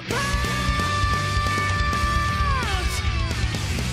Champagne!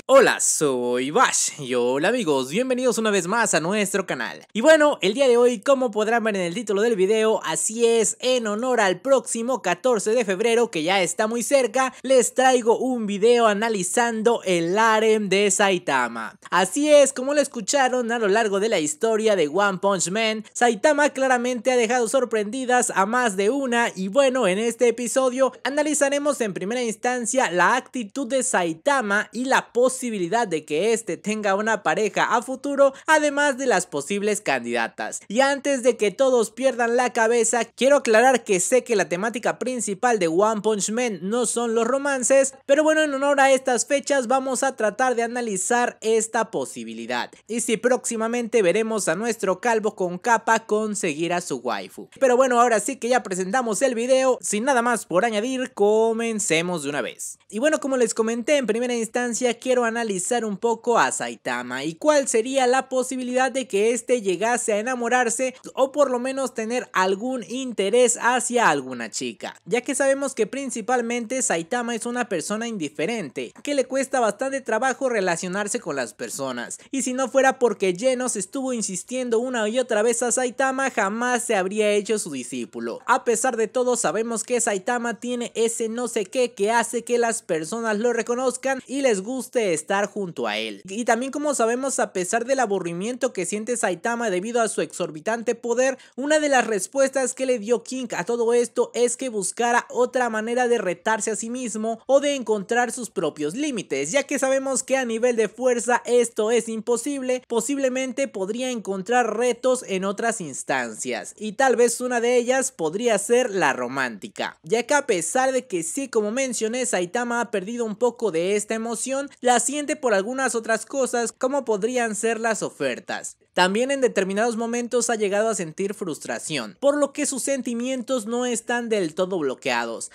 Hola, soy Bash y hola amigos, bienvenidos una vez más a nuestro canal. Y bueno, el día de hoy, como podrán ver en el título del video, así es, en honor al próximo 14 de febrero, que ya está muy cerca, les traigo un video analizando el harem de Saitama. Así es, como lo escucharon a lo largo de la historia de One Punch Man, Saitama claramente ha dejado sorprendidas a más de una y bueno, en este episodio analizaremos en primera instancia la actitud de Saitama y la posibilidad posibilidad de que este tenga una pareja a futuro, además de las posibles candidatas. Y antes de que todos pierdan la cabeza, quiero aclarar que sé que la temática principal de One Punch Man no son los romances, pero bueno, en honor a estas fechas vamos a tratar de analizar esta posibilidad. Y si próximamente veremos a nuestro calvo con capa conseguir a su waifu. Pero bueno, ahora sí que ya presentamos el video, sin nada más por añadir, comencemos de una vez. Y bueno, como les comenté en primera instancia, quiero analizar un poco a Saitama y cuál sería la posibilidad de que este llegase a enamorarse o por lo menos tener algún interés hacia alguna chica, ya que sabemos que principalmente Saitama es una persona indiferente, que le cuesta bastante trabajo relacionarse con las personas, y si no fuera porque Genos estuvo insistiendo una y otra vez a Saitama, jamás se habría hecho su discípulo. A pesar de todo, sabemos que Saitama tiene ese no sé qué que hace que las personas lo reconozcan y les guste estar junto a él. Y también como sabemos, a pesar del aburrimiento que siente Saitama debido a su exorbitante poder, una de las respuestas que le dio King a todo esto es que buscara otra manera de retarse a sí mismo o de encontrar sus propios límites, ya que sabemos que a nivel de fuerza esto es imposible, posiblemente podría encontrar retos en otras instancias, y tal vez una de ellas podría ser la romántica, ya que a pesar de que sí, como mencioné, Saitama ha perdido un poco de esta emoción, las siente por algunas otras cosas como podrían ser las ofertas. También en determinados momentos ha llegado a sentir frustración, por lo que sus sentimientos no están del todo bloqueados,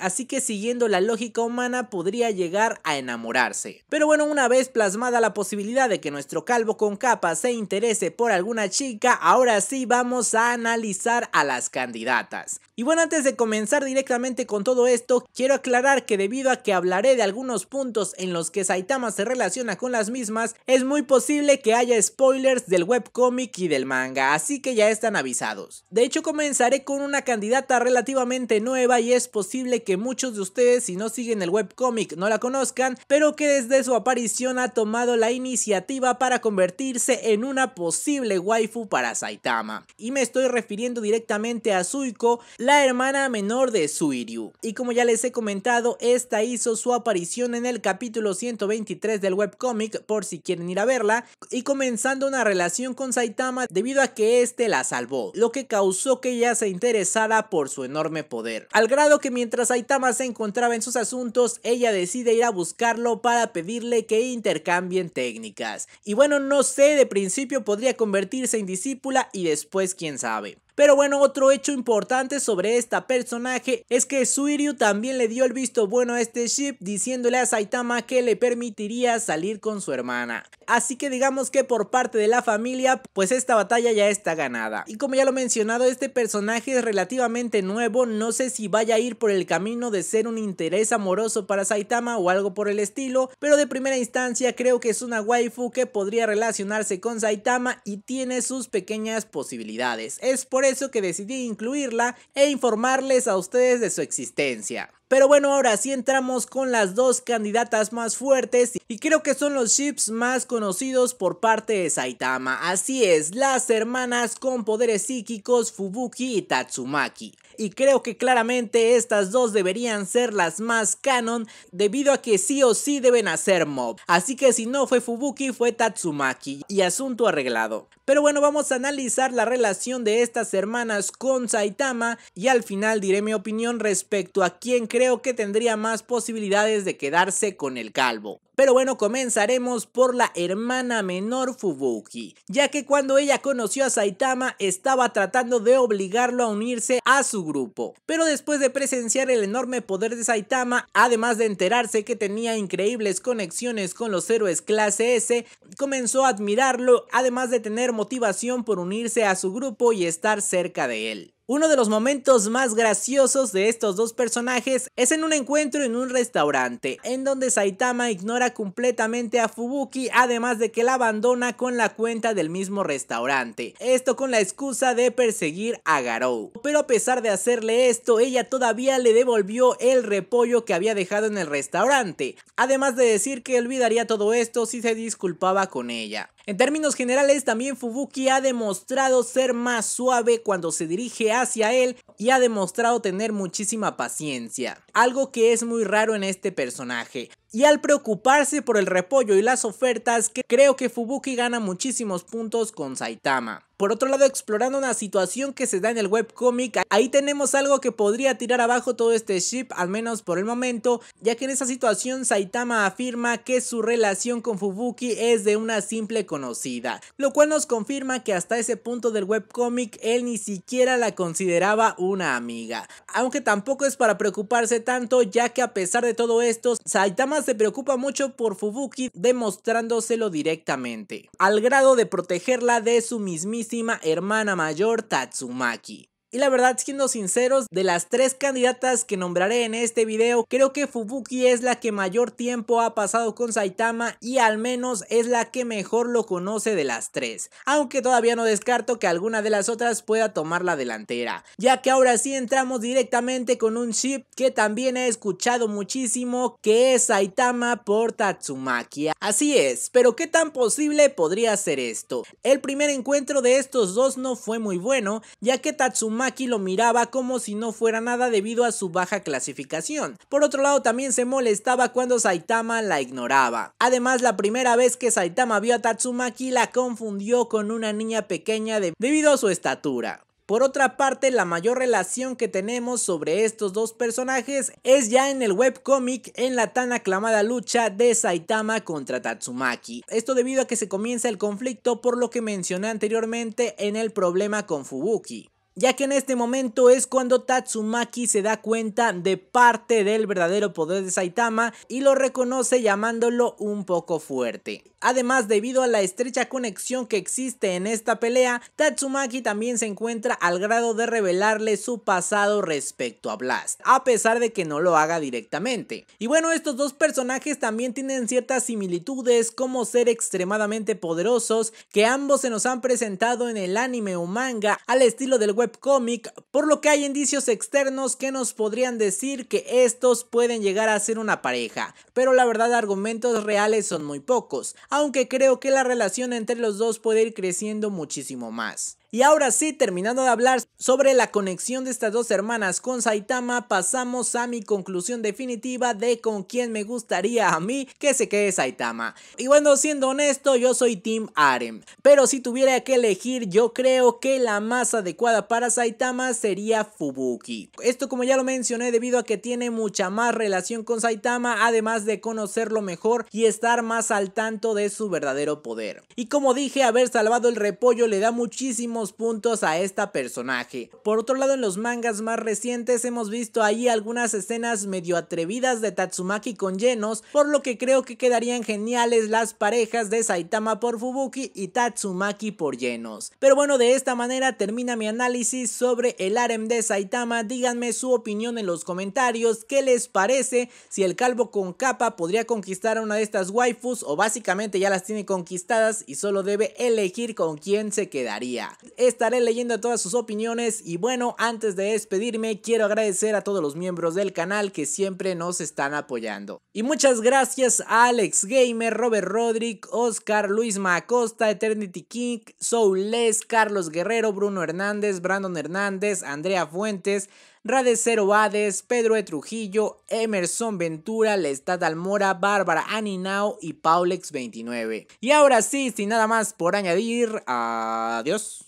así que siguiendo la lógica humana podría llegar a enamorarse. Pero bueno, una vez plasmada la posibilidad de que nuestro calvo con capa se interese por alguna chica, ahora sí vamos a analizar a las candidatas. Y bueno, antes de comenzar directamente con todo esto, quiero aclarar que debido a que hablaré de algunos puntos en los que Saitama se relaciona con las mismas, es muy posible que haya spoilers del webcomic y del manga, así que ya están avisados. De hecho comenzaré con una candidata relativamente nueva y es posible que muchos de ustedes si no siguen el webcomic no la conozcan, pero que desde su aparición ha tomado la iniciativa para convertirse en una posible waifu para Saitama. Y me estoy refiriendo directamente a Suiko, la hermana menor de Suiryu. Y como ya les he comentado, esta hizo su aparición en el capítulo 120 23 del webcomic por si quieren ir a verla y comenzando una relación con Saitama debido a que este la salvó, lo que causó que ella se interesara por su enorme poder. Al grado que mientras Saitama se encontraba en sus asuntos, ella decide ir a buscarlo para pedirle que intercambien técnicas. Y bueno, no sé, de principio podría convertirse en discípula y después quién sabe. Pero bueno, otro hecho importante sobre esta personaje es que Suiryu también le dio el visto bueno a este ship diciéndole a Saitama que le permitiría salir con su hermana. Así que digamos que por parte de la familia, pues esta batalla ya está ganada. Y como ya lo he mencionado, este personaje es relativamente nuevo, no sé si vaya a ir por el camino de ser un interés amoroso para Saitama o algo por el estilo, pero de primera instancia creo que es una waifu que podría relacionarse con Saitama y tiene sus pequeñas posibilidades. Es por eso que decidí incluirla e informarles a ustedes de su existencia. Pero bueno, ahora sí entramos con las dos candidatas más fuertes y creo que son los chips más conocidos por parte de Saitama. Así es, las hermanas con poderes psíquicos Fubuki y Tatsumaki y creo que claramente estas dos deberían ser las más canon debido a que sí o sí deben hacer mob. Así que si no fue Fubuki fue Tatsumaki y asunto arreglado. Pero bueno, vamos a analizar la relación de estas hermanas con Saitama y al final diré mi opinión respecto a quién creo que tendría más posibilidades de quedarse con el calvo. Pero bueno, comenzaremos por la hermana menor Fubuki, ya que cuando ella conoció a Saitama estaba tratando de obligarlo a unirse a su grupo. Pero después de presenciar el enorme poder de Saitama, además de enterarse que tenía increíbles conexiones con los héroes clase S, comenzó a admirarlo, además de tener motivación por unirse a su grupo y estar cerca de él. Uno de los momentos más graciosos de estos dos personajes es en un encuentro en un restaurante, en donde Saitama ignora completamente a Fubuki, además de que la abandona con la cuenta del mismo restaurante, esto con la excusa de perseguir a Garou. Pero a pesar de hacerle esto, ella todavía le devolvió el repollo que había dejado en el restaurante, además de decir que olvidaría todo esto si se disculpaba con ella. En términos generales, también Fubuki ha demostrado ser más suave cuando se dirige hacia él y ha demostrado tener muchísima paciencia, algo que es muy raro en este personaje. Y al preocuparse por el repollo y las ofertas, creo que Fubuki gana muchísimos puntos con Saitama. Por otro lado, explorando una situación que se da en el webcomic, ahí tenemos algo que podría tirar abajo todo este ship, al menos por el momento, ya que en esa situación Saitama afirma que su relación con Fubuki es de una simple conocida, lo cual nos confirma que hasta ese punto del webcomic él ni siquiera la consideraba una amiga. Aunque tampoco es para preocuparse tanto, ya que a pesar de todo esto, Saitama se preocupa mucho por Fubuki demostrándoselo directamente, al grado de protegerla de su mismísima hermana mayor Tatsumaki. Y la verdad, siendo sinceros, de las tres candidatas que nombraré en este video, creo que Fubuki es la que mayor tiempo ha pasado con Saitama y al menos es la que mejor lo conoce de las tres. Aunque todavía no descarto que alguna de las otras pueda tomar la delantera, ya que ahora sí entramos directamente con un chip que también he escuchado muchísimo, que es Saitama por Tatsumaki. Así es, pero ¿qué tan posible podría ser esto? El primer encuentro de estos dos no fue muy bueno, ya que Tatsumaki Maki lo miraba como si no fuera nada debido a su baja clasificación. Por otro lado también se molestaba cuando Saitama la ignoraba. Además la primera vez que Saitama vio a Tatsumaki la confundió con una niña pequeña debido a su estatura. Por otra parte, la mayor relación que tenemos sobre estos dos personajes es ya en el webcomic en la tan aclamada lucha de Saitama contra Tatsumaki. Esto debido a que se comienza el conflicto por lo que mencioné anteriormente en el problema con Fubuki ya que en este momento es cuando Tatsumaki se da cuenta de parte del verdadero poder de Saitama y lo reconoce llamándolo un poco fuerte. Además, debido a la estrecha conexión que existe en esta pelea, Tatsumaki también se encuentra al grado de revelarle su pasado respecto a Blast, a pesar de que no lo haga directamente. Y bueno, estos dos personajes también tienen ciertas similitudes como ser extremadamente poderosos, que ambos se nos han presentado en el anime o manga al estilo del web Cómic, por lo que hay indicios externos que nos podrían decir que estos pueden llegar a ser una pareja, pero la verdad argumentos reales son muy pocos, aunque creo que la relación entre los dos puede ir creciendo muchísimo más. Y ahora sí, terminando de hablar sobre la conexión de estas dos hermanas con Saitama, pasamos a mi conclusión definitiva de con quién me gustaría a mí que se quede Saitama. Y bueno, siendo honesto, yo soy Team Arem. Pero si tuviera que elegir, yo creo que la más adecuada para Saitama sería Fubuki. Esto como ya lo mencioné debido a que tiene mucha más relación con Saitama, además de conocerlo mejor y estar más al tanto de su verdadero poder. Y como dije, haber salvado el repollo le da muchísimo puntos a esta personaje. Por otro lado, en los mangas más recientes hemos visto ahí algunas escenas medio atrevidas de Tatsumaki con llenos, por lo que creo que quedarían geniales las parejas de Saitama por Fubuki y Tatsumaki por llenos. Pero bueno, de esta manera termina mi análisis sobre el harem de Saitama, díganme su opinión en los comentarios, qué les parece, si el calvo con capa podría conquistar a una de estas waifus o básicamente ya las tiene conquistadas y solo debe elegir con quién se quedaría estaré leyendo todas sus opiniones y bueno, antes de despedirme quiero agradecer a todos los miembros del canal que siempre nos están apoyando. Y muchas gracias a Alex Gamer, Robert Rodrick, Oscar, Luis Macosta, Eternity King, Soules, Carlos Guerrero, Bruno Hernández, Brandon Hernández, Andrea Fuentes, Radecero Vades, Pedro E. Trujillo, Emerson Ventura, Lestat Almora, Bárbara Aninao y Paulex29. Y ahora sí, sin nada más por añadir, adiós.